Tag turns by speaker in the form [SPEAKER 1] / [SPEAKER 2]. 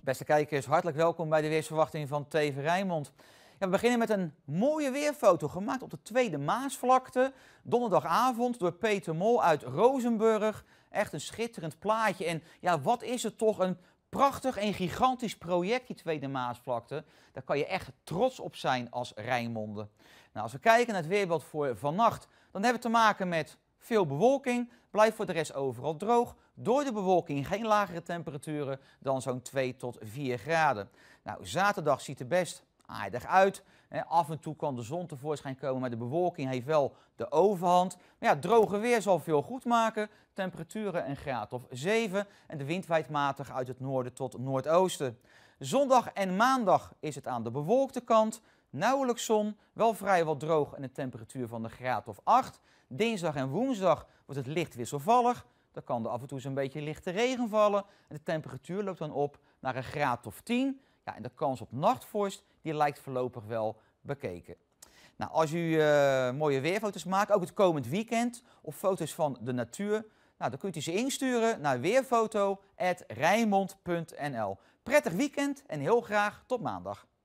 [SPEAKER 1] Beste kijkers, hartelijk welkom bij de weersverwachting van TV Rijnmond. Ja, we beginnen met een mooie weerfoto gemaakt op de Tweede Maasvlakte. Donderdagavond door Peter Mol uit Rozenburg. Echt een schitterend plaatje. En ja, wat is het toch een prachtig en gigantisch project, die Tweede Maasvlakte. Daar kan je echt trots op zijn als Rijnmonde. Nou, als we kijken naar het weerbeeld voor vannacht, dan hebben we te maken met veel bewolking. Blijft voor de rest overal droog. Door de bewolking geen lagere temperaturen dan zo'n 2 tot 4 graden. Nou, zaterdag ziet er best aardig uit. Af en toe kan de zon tevoorschijn komen, maar de bewolking heeft wel de overhand. Maar ja, droge weer zal veel goed maken. Temperaturen een graad of 7 en de wind waait matig uit het noorden tot noordoosten. Zondag en maandag is het aan de bewolkte kant. Nauwelijks zon, wel vrijwel droog en een temperatuur van een graad of 8. Dinsdag en woensdag wordt het licht wisselvallig. Dan kan er af en toe een beetje lichte regen vallen. En de temperatuur loopt dan op naar een graad of 10. Ja, en de kans op nachtvorst die lijkt voorlopig wel bekeken. Nou, als u eh, mooie weerfoto's maakt, ook het komend weekend, of foto's van de natuur, nou, dan kunt u ze insturen naar weerfoto.rijmond.nl. Prettig weekend en heel graag tot maandag.